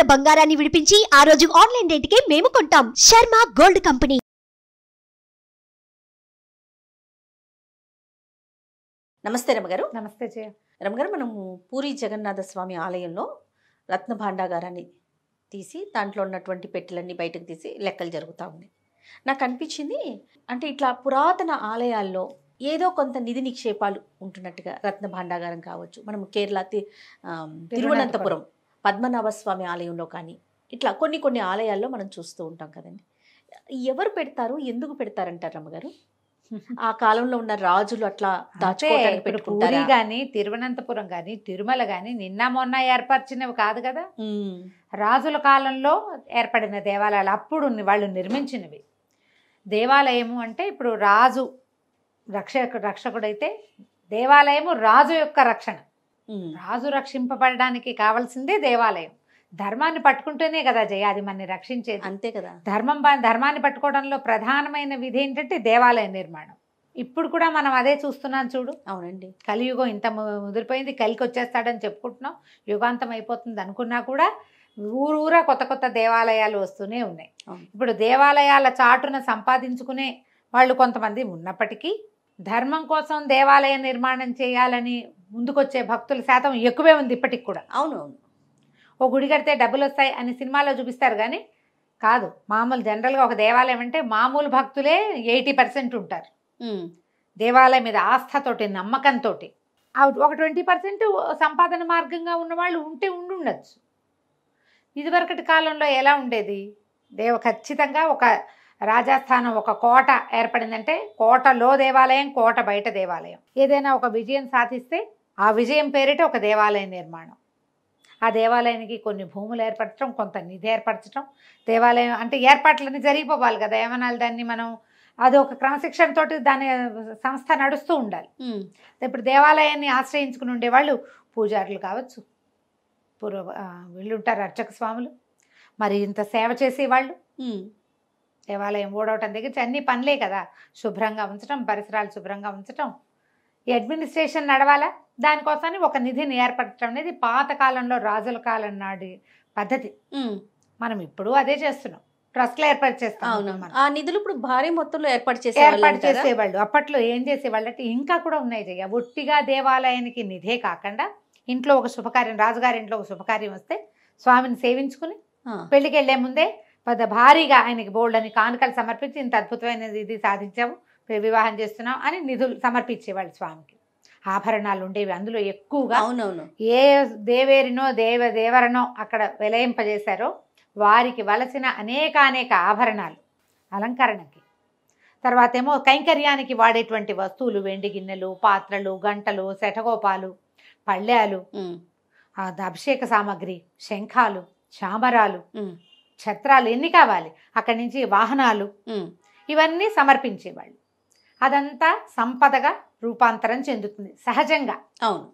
ఉన్న బంగారాన్ని విడిపించి ఆ రోజు ఆన్లైన్ రేటుకే మేము కొంటాం శర్మ గోల్డ్ కంపెనీ నమస్తే రమగారు నమస్తే జయ రమగారు మనం పూరి జగన్నాథ స్వామి ఆలయంలో రత్న భాండాగారాన్ని తీసి దాంట్లో ఉన్నటువంటి పెట్టెలన్నీ బయటకు తీసి లెక్కలు జరుగుతూ ఉంది నాకు అనిపించింది అంటే ఇట్లా పురాతన ఆలయాల్లో ఏదో కొంత నిధి నిక్షేపాలు ఉంటున్నట్టుగా రత్న భాండాగారం కావచ్చు మనం కేరళ తిరువనంతపురం పద్మనాభస్వామి ఆలయంలో కానీ ఇట్లా కొన్ని కొన్ని ఆలయాల్లో మనం చూస్తూ ఉంటాం కదండి ఎవరు పెడతారు ఎందుకు పెడతారంటారు అమ్మగారు ఆ కాలంలో ఉన్న రాజులు అట్లా దాచుకోవడానికి కానీ తిరువనంతపురం కానీ తిరుమల కానీ నిన్న మొన్న ఏర్పరిచినవి కాదు కదా రాజుల కాలంలో ఏర్పడిన దేవాలయాలు అప్పుడు వాళ్ళు నిర్మించినవి దేవాలయము అంటే ఇప్పుడు రాజు రక్ష రక్షకుడైతే దేవాలయము రాజు యొక్క రక్షణ రాజు రక్షింపబడడానికి కావాల్సిందే దేవాలయం ధర్మాన్ని పట్టుకుంటేనే కదా జయ అది మనని రక్షించేది అంతే కదా ధర్మం ధర్మాన్ని పట్టుకోవడంలో ప్రధానమైన విధి ఏంటంటే దేవాలయ నిర్మాణం ఇప్పుడు కూడా మనం అదే చూస్తున్నాం చూడు అవునండి కలియుగం ఇంత ముదిరిపోయింది కలికి వచ్చేస్తాడని చెప్పుకుంటున్నాం యుగాంతం అయిపోతుంది అనుకున్నా కూడా ఊరూరా కొత్త కొత్త దేవాలయాలు వస్తూనే ఉన్నాయి ఇప్పుడు దేవాలయాల చాటున సంపాదించుకునే వాళ్ళు కొంతమంది ఉన్నప్పటికీ ధర్మం కోసం దేవాలయ నిర్మాణం చేయాలని ముందుకొచ్చే భక్తుల శాతం ఎక్కువే ఉంది ఇప్పటికి కూడా అవును ఓ గుడి కడితే డబ్బులు వస్తాయి అని సినిమాలో చూపిస్తారు కానీ కాదు మామూలు జనరల్గా ఒక దేవాలయం అంటే మామూలు భక్తులే ఎయిటీ పర్సెంట్ ఉంటారు దేవాలయం మీద ఆస్థతోటి నమ్మకంతో ఒక ట్వంటీ పర్సెంట్ సంపాదన మార్గంగా ఉన్నవాళ్ళు ఉంటే ఉండుండొచ్చు ఇదివరకటి కాలంలో ఎలా ఉండేది దేవ ఖచ్చితంగా ఒక రాజస్థానం ఒక కోట ఏర్పడిందంటే కోటలో దేవాలయం కోట బయట దేవాలయం ఏదైనా ఒక విజయం సాధిస్తే ఆ విజయం పేరిట ఒక దేవాలయ నిర్మాణం ఆ దేవాలయానికి కొన్ని భూములు ఏర్పరచడం కొంత నిధి ఏర్పరచడం దేవాలయం అంటే ఏర్పాట్లన్నీ జరిగిపోవాలి కదా ఏమన్నా దాన్ని మనం అది ఒక క్రమశిక్షణతో దాని సంస్థ నడుస్తూ ఉండాలి ఇప్పుడు దేవాలయాన్ని ఆశ్రయించుకుని ఉండేవాళ్ళు పూజారులు కావచ్చు పూర్వ వీళ్ళుంటారు అర్చక స్వాములు మరి ఇంత సేవ చేసేవాళ్ళు దేవాలయం ఓడవటం దగ్గర అన్ని పనులే కదా శుభ్రంగా ఉంచటం పరిసరాలు శుభ్రంగా ఉంచటం ఈ అడ్మినిస్ట్రేషన్ నడవాలా దానికోసం ఒక నిధిని ఏర్పడటం అనేది పాతకాలంలో రాజుల కాలం నాడి పద్ధతి మనం ఇప్పుడు అదే చేస్తున్నాం ట్రస్ట్లు ఏర్పాటు చేస్తాం ఆ నిధులు ఇప్పుడు భారీ మొత్తంలో ఏర్పాటు చేసే ఏర్పాటు చేసేవాళ్ళు అప్పట్లో ఏం చేసేవాళ్ళు అంటే ఇంకా కూడా ఉన్నాయి జయ ఒట్టిగా దేవాలయానికి నిధే కాకుండా ఇంట్లో ఒక శుభకార్యం రాజుగారి ఇంట్లో ఒక శుభకార్యం వస్తే స్వామిని సేవించుకుని పెళ్లికి వెళ్లే ముందే పెద్ద భారీగా ఆయనకి బోల్డ్ అని కానుకలు సమర్పించి ఇంత అద్భుతమైనది ఇది సాధించాము వివాహం చేస్తున్నాం అని నిధులు సమర్పించేవాళ్ళు స్వామికి ఆభరణాలు ఉండేవి అందులో ఎక్కువగా అవునవును ఏ దేవేరినో దేవ దేవరనో అక్కడ విలయింపజేశారో వారికి వలసిన అనేకానేక ఆభరణాలు అలంకరణకి తర్వాత ఏమో కైంకర్యానికి వాడేటువంటి వస్తువులు వెండి గిన్నెలు పాత్రలు గంటలు శటగోపాలు పళ్ళ్యాలు అభిషేక సామాగ్రి శంఖాలు చామరాలు ఛత్రాలు ఎన్ని కావాలి అక్కడి నుంచి వాహనాలు ఇవన్నీ సమర్పించేవాళ్ళు అదంతా సంపదగా రూపాంతరం చెందుతుంది సహజంగా అవును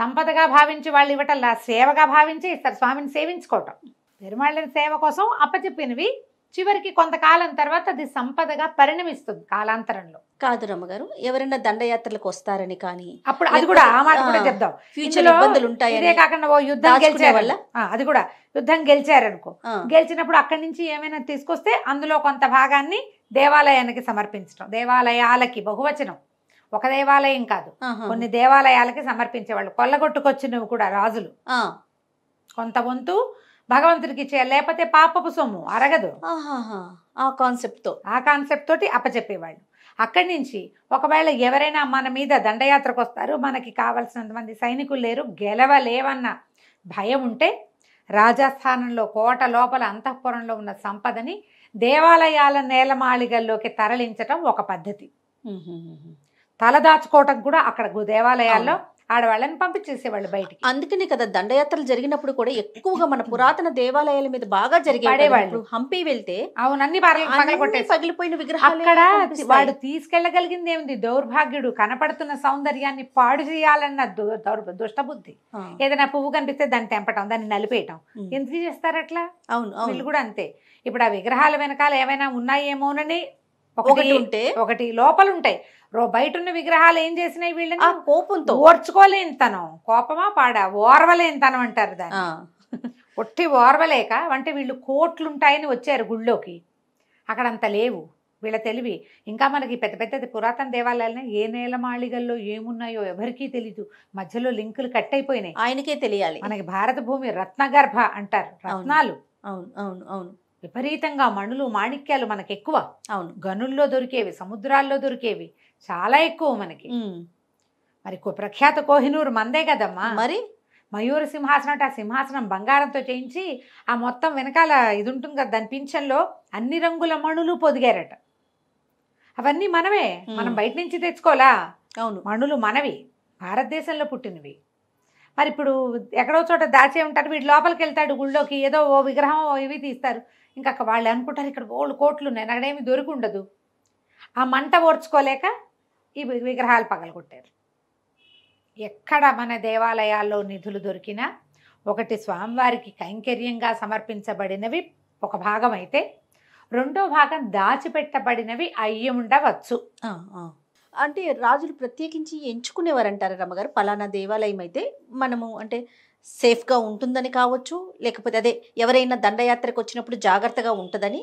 సంపదగా భావించి వాళ్ళు ఇవ్వటల్లా సేవగా భావించి ఇస్తారు స్వామిని సేవించుకోవటం పెరుమాళ్ళని సేవ కోసం అప్పచెప్పినవి చివరికి కొంతకాలం తర్వాత అది సంపదగా పరిణమిస్తుంది కాలాంతరంలో కాదు రమ్మగారు ఎవరైనా దండయాత్రలకు వస్తారని కానీ అప్పుడు అది కూడా ఆ మాట కూడా చెప్దాం ఫ్యూచర్ ఇబ్బందులు ఉంటాయి ఇదే కాకుండా ఓ యుద్ధం గెలిచారు వల్ల అది కూడా యుద్ధం గెలిచారనుకో గెలిచినప్పుడు అక్కడి నుంచి ఏమైనా తీసుకొస్తే అందులో కొంత భాగాన్ని దేవాలయానికి సమర్పించడం దేవాలయాలకి బహువచనం ఒక దేవాలయం కాదు కొన్ని దేవాలయాలకి సమర్పించేవాళ్ళు కొల్లగొట్టుకొచ్చినవి కూడా రాజులు కొంత వంతు భగవంతుడికి ఇచ్చేయాలి లేకపోతే పాపపు సొమ్ము అరగదు ఆ కాన్సెప్ట్తో ఆ కాన్సెప్ట్ తోటి అప్పచెప్పేవాళ్ళు అక్కడి నుంచి ఒకవేళ ఎవరైనా మన మీద దండయాత్రకు వస్తారు మనకి కావలసినంత మంది సైనికులు లేరు గెలవలేవన్న భయం ఉంటే రాజస్థానంలో కోట లోపల అంతఃపురంలో ఉన్న సంపదని దేవాలయాల నేలమాళిగల్లోకి తరలించటం ఒక పద్ధతి తలదాచుకోవటం కూడా అక్కడ దేవాలయాల్లో ఆడవాళ్ళని పంపించేసేవాళ్ళు బయటికి అందుకనే కదా దండయాత్రలు జరిగినప్పుడు కూడా ఎక్కువగా మన పురాతన దేవాలయాల మీద బాగా జరిగేవాళ్ళు హంపి వెళ్తే అవును అన్ని పగిలిపోయిన విగ్రహాలు అక్కడ వాడు తీసుకెళ్లగలిగింది ఏమిటి దౌర్భాగ్యుడు కనపడుతున్న సౌందర్యాన్ని పాడు చేయాలన్న దుష్టబుద్ధి ఏదైనా పువ్వు కనిపిస్తే దాన్ని తెంపటం దాన్ని నలిపేయటం ఎందుకు చేస్తారు అట్లా అవును వీళ్ళు కూడా అంతే ఇప్పుడు ఆ విగ్రహాల వెనకాల ఏమైనా ఉన్నాయేమోనని ఒకటి ఉంటే ఒకటి లోపల ఉంటాయి రో బయట ఉన్న విగ్రహాలు ఏం చేసినాయి వీళ్ళని కోపంతో ఓర్చుకోలేని తనం కోపమా పాడా ఓర్వలేని తనం అంటారు దాన్ని ఒట్టి ఓర్వలేక అంటే వీళ్ళు కోట్లు ఉంటాయని వచ్చారు గుళ్ళోకి అక్కడ అంత లేవు వీళ్ళ తెలివి ఇంకా మనకి పెద్ద పెద్ద పురాతన దేవాలయాలనే ఏ నేల మాళిగల్లో ఏమున్నాయో ఎవరికీ తెలీదు మధ్యలో లింకులు కట్ అయిపోయినాయి ఆయనకే తెలియాలి మనకి భారత భూమి రత్నగర్భ అంటారు రత్నాలు అవును అవును అవును విపరీతంగా మణులు మాణిక్యాలు మనకు ఎక్కువ అవును గనుల్లో దొరికేవి సముద్రాల్లో దొరికేవి చాలా ఎక్కువ మనకి మరి ప్రఖ్యాత కోహినూరు మందే కదమ్మా మరి మయూర సింహాసనం అంటే ఆ సింహాసనం బంగారంతో చేయించి ఆ మొత్తం వెనకాల ఇది ఉంటుంది కదా దాని పింఛన్లో అన్ని రంగుల మణులు పొదిగారట అవన్నీ మనమే మనం బయట నుంచి తెచ్చుకోలా అవును మణులు మనవి భారతదేశంలో పుట్టినవి మరి ఇప్పుడు ఎక్కడో చోట దాచే ఉంటారు వీటి లోపలికి వెళ్తాడు గుళ్ళోకి ఏదో ఓ విగ్రహం ఇవి తీస్తారు ఇంకా వాళ్ళు అనుకుంటారు ఇక్కడ గోల్డ్ కోట్లు ఉన్నాయి నాకడేమి దొరికి ఉండదు ఆ మంట ఓర్చుకోలేక ఈ విగ్రహాలు పగలగొట్టారు ఎక్కడ మన దేవాలయాల్లో నిధులు దొరికినా ఒకటి స్వామివారికి కైంకర్యంగా సమర్పించబడినవి ఒక భాగం అయితే రెండో భాగం దాచిపెట్టబడినవి అయ్యి ఉండవచ్చు అంటే రాజులు ప్రత్యేకించి ఎంచుకునేవారు అంటారు రమ్మగారు పలానా దేవాలయం అయితే మనము అంటే సేఫ్గా ఉంటుందని కావచ్చు లేకపోతే అదే ఎవరైనా దండయాత్రకు వచ్చినప్పుడు జాగ్రత్తగా ఉంటుందని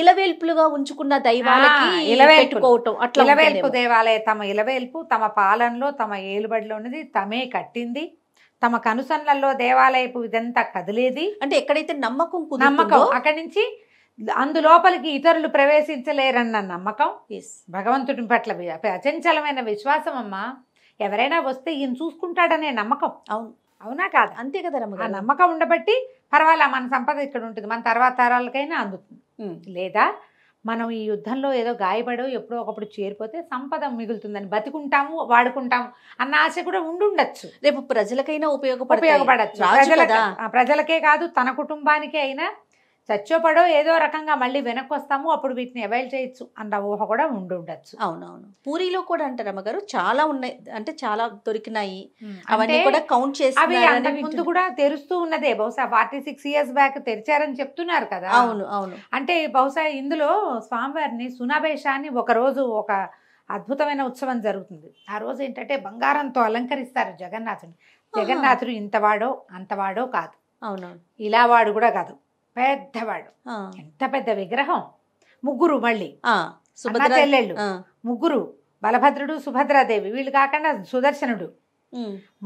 ఇలవేల్పులుగా ఉంచుకున్న దైవాలకి అట్లా ఇలవేల్పు దేవాలయ తమ ఇలవేల్పు తమ పాలనలో తమ ఏలుబడిలో ఉన్నది తమే కట్టింది తమ కనుసన్నల్లో దేవాలయపు ఇదంతా కదిలేది అంటే ఎక్కడైతే నమ్మకం నమ్మకం అక్కడి నుంచి అందులోపలికి ఇతరులు ప్రవేశించలేరన్న నమ్మకం భగవంతుడి పట్ల అచంచలమైన విశ్వాసం అమ్మా ఎవరైనా వస్తే ఈయన చూసుకుంటాడనే నమ్మకం అవును అవునా కాదు అంతే కదా ఆ నమ్మకం ఉండబట్టి పర్వాలా మన సంపద ఇక్కడ ఉంటుంది మన తర్వాత తరాలకైనా అందుతుంది లేదా మనం ఈ యుద్ధంలో ఏదో గాయపడో ఎప్పుడో ఒకప్పుడు చేరిపోతే సంపద మిగులుతుందని బతుకుంటాము వాడుకుంటాము అన్న ఆశ కూడా ఉండుండొచ్చు రేపు ప్రజలకైనా ఉపయోగపడ ఉపయోగపడచ్చు ప్రజలకే కాదు తన కుటుంబానికే అయినా చచ్చోపడో ఏదో రకంగా మళ్ళీ వెనక్కి వస్తాము అప్పుడు వీటిని అవైల్ చేయొచ్చు అన్న ఊహ కూడా ఉండి ఉండొచ్చు అవునవును పూరిలో కూడా అంటారు అమ్మగారు చాలా ఉన్నాయి అంటే చాలా దొరికినాయి అవన్నీ కూడా కౌంట్ చేసి ముందు కూడా తెరుస్తూ ఉన్నదే బహుశా ఫార్టీ సిక్స్ ఇయర్స్ బ్యాక్ తెరిచారని చెప్తున్నారు కదా అవును అవును అంటే బహుశా ఇందులో స్వామివారిని సునాభేషాన్ని ఒక రోజు ఒక అద్భుతమైన ఉత్సవం జరుగుతుంది ఆ రోజు ఏంటంటే బంగారంతో అలంకరిస్తారు జగన్నాథుని జగన్నాథుడు ఇంతవాడో అంతవాడో కాదు అవునవును ఇలా వాడు కూడా కాదు పెద్దవాడు ఎంత పెద్ద విగ్రహం ముగ్గురు మళ్ళీ చెల్లెళ్ళు ముగ్గురు బలభద్రుడు సుభద్రాదేవి వీళ్ళు కాకుండా సుదర్శనుడు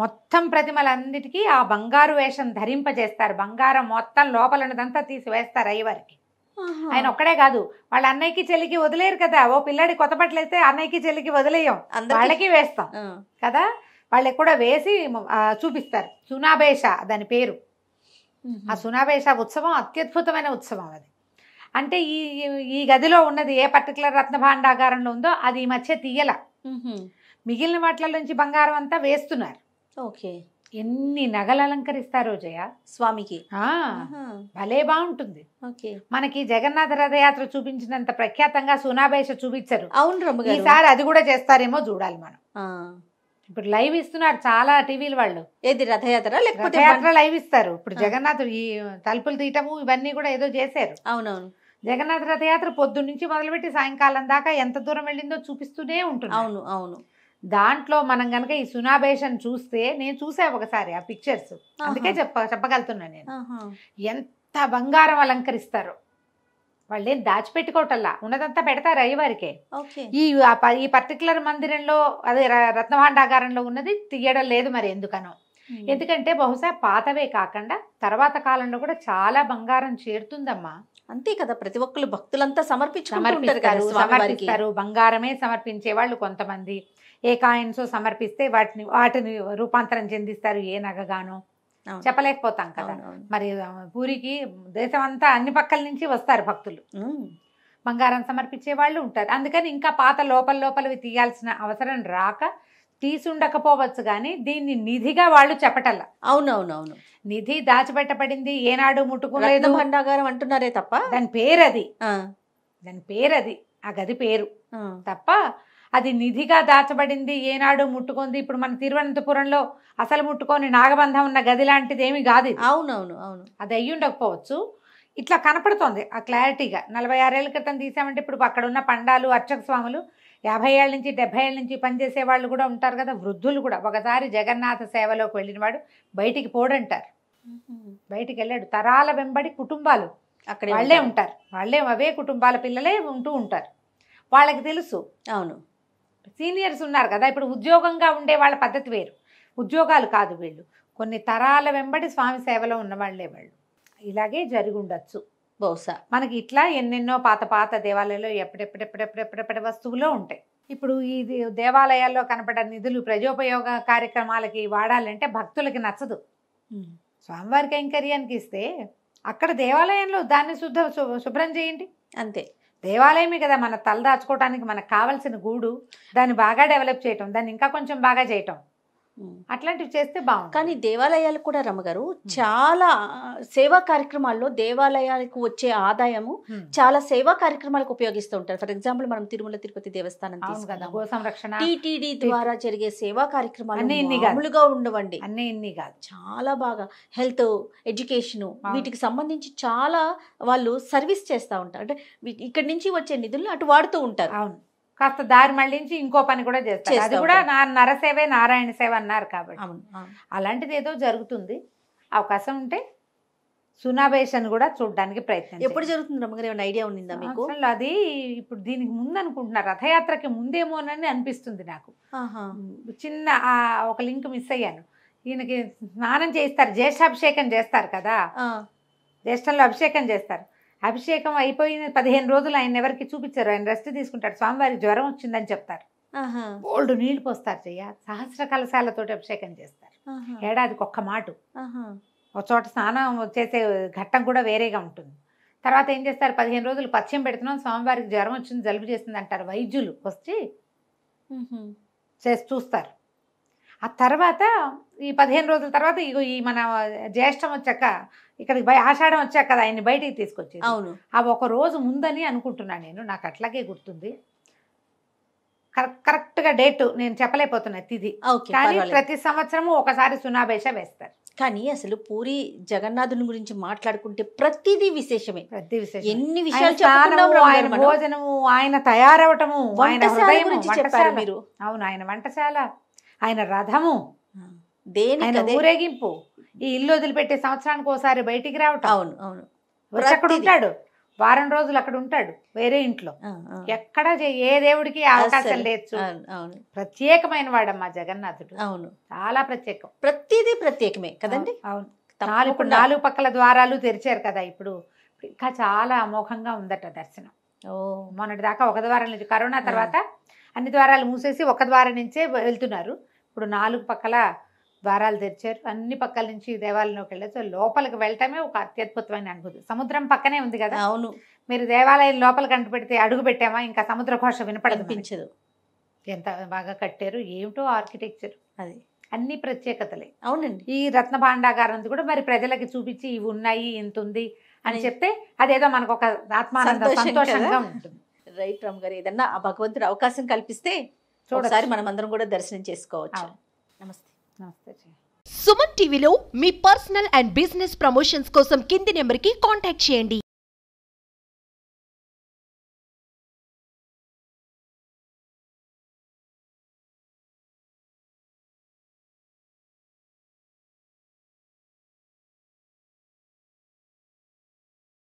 మొత్తం ప్రతిమలన్నిటికీ ఆ బంగారు వేషం ధరింపజేస్తారు బంగారం మొత్తం లోపల ఉన్నదంతా తీసి వేస్తారు అయ్యవారికి ఆయన ఒక్కడే కాదు వాళ్ళ అన్నయ్యకి చెల్లికి వదిలేరు కదా ఓ పిల్లాడి కొత్త బట్టలు అయితే అన్నయ్యకి చెల్లికి వదిలేయం వాళ్ళకి వేస్తాం కదా వాళ్ళకి కూడా వేసి చూపిస్తారు సునాభేష దాని పేరు ఆ సునావేశ ఉత్సవం అత్యద్భుతమైన ఉత్సవం అది అంటే ఈ ఈ గదిలో ఉన్నది ఏ పర్టికులర్ రత్నభాండాగారంలో ఉందో అది ఈ మధ్య తీయల మిగిలిన వాటిల నుంచి బంగారం అంతా వేస్తున్నారు ఓకే ఎన్ని నగలు అలంకరిస్తారో జయ స్వామికి భలే బాగుంటుంది మనకి జగన్నాథ రథయాత్ర చూపించినంత ప్రఖ్యాతంగా సునాభేష చూపించరు అవును ఈసారి అది కూడా చేస్తారేమో చూడాలి మనం ఇప్పుడు లైవ్ ఇస్తున్నారు చాలా టీవీలు వాళ్ళు ఏది రథయాత్ర లేకపోతే యాత్ర లైవ్ ఇస్తారు ఇప్పుడు జగన్నాథుడు ఈ తలుపులు తీయటము ఇవన్నీ కూడా ఏదో చేశారు అవునవును జగన్నాథ రథయాత్ర పొద్దున్న నుంచి మొదలుపెట్టి సాయంకాలం దాకా ఎంత దూరం వెళ్ళిందో చూపిస్తూనే ఉంటుంది అవును అవును దాంట్లో మనం గనక ఈ సునాభేషన్ చూస్తే నేను చూసా ఒకసారి ఆ పిక్చర్స్ అందుకే చెప్ప చెప్పగలుగుతున్నా నేను ఎంత బంగారం అలంకరిస్తారు వాళ్ళు ఏం దాచిపెట్టుకోవటల్లా ఉన్నదంతా పెడతారు అయ్యవారికే ఈ ఈ పర్టికులర్ మందిరంలో అదే రత్నభాండాగారంలో ఉన్నది తీయడం లేదు మరి ఎందుకనో hmm. ఎందుకంటే బహుశా పాతవే కాకుండా తర్వాత కాలంలో కూడా చాలా బంగారం చేరుతుందమ్మా అంతే కదా ప్రతి ఒక్కరు భక్తులంతా సమర్పించారు సమర్పిస్తారు బంగారమే సమర్పించే వాళ్ళు కొంతమంది ఏ కాయిన్స్ సమర్పిస్తే వాటిని వాటిని రూపాంతరం చెందిస్తారు ఏ నగగానో చెప్పలేకపోతాం కదా మరి పూరికి దేశం అంతా అన్ని పక్కల నుంచి వస్తారు భక్తులు బంగారం సమర్పించే వాళ్ళు ఉంటారు అందుకని ఇంకా పాత లోపల లోపలవి తీయాల్సిన అవసరం రాక తీసుండకపోవచ్చు కానీ దీన్ని నిధిగా వాళ్ళు చెప్పటల్లా అవునవునవును నిధి దాచిపెట్టబడింది ఏనాడు ముట్టుకోలేదు భండాగారం అంటున్నారే తప్ప దాని పేరు అది దాని పేరు అది ఆ గది పేరు తప్ప అది నిధిగా దాచబడింది ఏనాడు ముట్టుకుంది ఇప్పుడు మన తిరువనంతపురంలో అసలు ముట్టుకొని నాగబంధం ఉన్న గది లాంటిది ఏమి కాదు అవునవును అవును అది అయ్యి ఉండకపోవచ్చు ఇట్లా కనపడుతోంది ఆ క్లారిటీగా నలభై ఏళ్ళ క్రితం తీసామంటే ఇప్పుడు అక్కడ ఉన్న పండాలు అర్చక స్వాములు యాభై ఏళ్ళ నుంచి డెబ్బై ఏళ్ళ నుంచి పనిచేసే వాళ్ళు కూడా ఉంటారు కదా వృద్ధులు కూడా ఒకసారి జగన్నాథ సేవలోకి వెళ్ళినవాడు బయటికి పోడంటారు బయటికి వెళ్ళాడు తరాల వెంబడి కుటుంబాలు అక్కడ వాళ్ళే ఉంటారు వాళ్ళే అవే కుటుంబాల పిల్లలే ఉంటూ ఉంటారు వాళ్ళకి తెలుసు అవును సీనియర్స్ ఉన్నారు కదా ఇప్పుడు ఉద్యోగంగా ఉండే వాళ్ళ పద్ధతి వేరు ఉద్యోగాలు కాదు వీళ్ళు కొన్ని తరాల వెంబడి స్వామి సేవలో ఉన్నవాళ్ళే వాళ్ళు ఇలాగే జరిగి ఉండొచ్చు బహుశా మనకి ఇట్లా ఎన్నెన్నో పాత పాత దేవాలయాల్లో ఎప్పుడెప్పుడెప్పుడెప్పుడెప్పుడెప్పుడు వస్తువులో ఉంటాయి ఇప్పుడు ఈ దేవాలయాల్లో కనపడే నిధులు ప్రజోపయోగ కార్యక్రమాలకి వాడాలంటే భక్తులకి నచ్చదు స్వామివారి కైంకర్యానికి ఇస్తే అక్కడ దేవాలయంలో దాన్ని శుద్ధ శుభ్రం చేయండి అంతే దేవాలయమే కదా మన తల దాచుకోవడానికి మనకు కావాల్సిన గూడు దాన్ని బాగా డెవలప్ చేయటం దాన్ని ఇంకా కొంచెం బాగా చేయటం అట్లాంటివి చేస్తే బాగుంది కానీ దేవాలయాలు కూడా రమ్మగారు చాలా సేవా కార్యక్రమాల్లో దేవాలయాలకు వచ్చే ఆదాయము చాలా సేవా కార్యక్రమాలకు ఉపయోగిస్తూ ఉంటారు ఫర్ ఎగ్జాంపుల్ మనం తిరుమల తిరుపతి దేవస్థానం సంరక్షణ టిటిడి ద్వారా జరిగే సేవా కార్యక్రమాలు ఉండవండి అన్ని కాదు చాలా బాగా హెల్త్ ఎడ్యుకేషన్ వీటికి సంబంధించి చాలా వాళ్ళు సర్వీస్ చేస్తూ ఉంటారు అంటే ఇక్కడి నుంచి వచ్చే నిధులను అటు వాడుతూ ఉంటారు అవును కాస్త దారి మళ్ళించి ఇంకో పని కూడా చేస్తారు అది కూడా నా నరసేవే నారాయణ సేవ అన్నారు కాబట్టి అలాంటిది ఏదో జరుగుతుంది అవకాశం ఉంటే సునాభేషన్ కూడా చూడడానికి ప్రయత్నం ఎప్పుడు జరుగుతుంది రమ్మగారు ఏమైనా ఐడియా ఉండిందా మీకు అసలు అది ఇప్పుడు దీనికి ముందు అనుకుంటున్నా రథయాత్రకి ముందేమోనని అనిపిస్తుంది నాకు చిన్న ఒక లింక్ మిస్ అయ్యాను ఈయనకి స్నానం చేస్తారు జ్యేష్ఠాభిషేకం చేస్తారు కదా జ్యేష్ఠంలో అభిషేకం చేస్తారు అభిషేకం అయిపోయిన పదిహేను రోజులు ఆయన ఎవరికి చూపించారు ఆయన రెస్ట్ తీసుకుంటాడు స్వామివారి జ్వరం వచ్చిందని చెప్తారు బోల్డ్ నీళ్లు పోస్తారు చెయ్య సహస్ర కలశాలతోటి అభిషేకం చేస్తారు ఏడాదికి ఒక్క మాట ఒక చోట స్నానం చేసే ఘట్టం కూడా వేరేగా ఉంటుంది తర్వాత ఏం చేస్తారు పదిహేను రోజులు పచ్చం పెడుతున్నాం స్వామివారికి జ్వరం వచ్చింది జలుబు చేసింది అంటారు వైద్యులు వచ్చి చేసి చూస్తారు ఆ తర్వాత ఈ పదిహేను రోజుల తర్వాత ఇగో ఈ మన జ్యేష్టం వచ్చాక ఇక్కడికి బయ ఆషాఢం వచ్చాక కదా ఆయన్ని బయటికి తీసుకొచ్చి అవును ఆ ఒక రోజు ముందని అనుకుంటున్నాను నేను నాకు అట్లాగే గుర్తుంది కరెక్ట్ గా డేట్ నేను చెప్పలేకపోతున్నా తిది కానీ ప్రతి సంవత్సరము ఒకసారి సునాభేష వేస్తారు కానీ అసలు పూరి జగన్నాథుని గురించి మాట్లాడుకుంటే ప్రతిదీ విశేషమే ప్రతి విశేషం ఎన్ని విషయాలు ఆయన భోజనము ఆయన తయారవటము ఆయన వంటశాల గురించి చెప్పారు మీరు అవును ఆయన వంటశాల ఆయన రథము ఆయన ఊరేగింపు ఈ ఇల్లు వదిలిపెట్టే సంవత్సరానికి ఒకసారి బయటికి రావటం అవును అవును అక్కడ ఉంటాడు వారం రోజులు అక్కడ ఉంటాడు వేరే ఇంట్లో ఎక్కడ ఏ దేవుడికి అవకాశం లేదు అవును ప్రత్యేకమైన వాడమ్మా జగన్నాథుడు అవును చాలా ప్రత్యేకం ప్రతిదీ ప్రత్యేకమే కదండి అవును నాలుగు నాలుగు పక్కల ద్వారాలు తెరిచారు కదా ఇప్పుడు ఇంకా చాలా అమోఘంగా ఉందట దర్శనం ఓ మొన్నటి దాకా ఒక ద్వారం నుంచి కరోనా తర్వాత అన్ని ద్వారాలు మూసేసి ఒక ద్వారం నుంచే వెళ్తున్నారు ఇప్పుడు నాలుగు పక్కల ద్వారాలు తెరిచారు అన్ని పక్కల నుంచి దేవాలయంలోకి వెళ్ళచ్చు లోపలికి వెళ్ళటమే ఒక అత్యద్భుతమైన అనుభూతి సముద్రం పక్కనే ఉంది కదా అవును మీరు దేవాలయం అంటు కంటపెడితే అడుగు పెట్టామా ఇంకా సముద్ర ఘోష వినపడనిపించదు ఎంత బాగా కట్టారు ఏమిటో ఆర్కిటెక్చర్ అది అన్ని ప్రత్యేకతలే అవునండి ఈ రత్న భాండాగారం కూడా మరి ప్రజలకి చూపించి ఇవి ఉన్నాయి ఇంత ఉంది అని చెప్తే అదేదో మనకు ఒక ఆత్మానంద సంతోషంగా ఉంటుంది రైట్ రామ్ గారు ఏదన్నా ఆ భగవంతుడు అవకాశం కల్పిస్తే ఒకసారి మనం అందరం కూడా దర్శనం చేసుకోవచ్చు నమస్తే నమస్తే సుమన్ టీవీలో మీ పర్సనల్ అండ్ బిజినెస్ ప్రమోషన్స్ కోసం కింది నెంబర్కి కాంటాక్ట్ చేయండి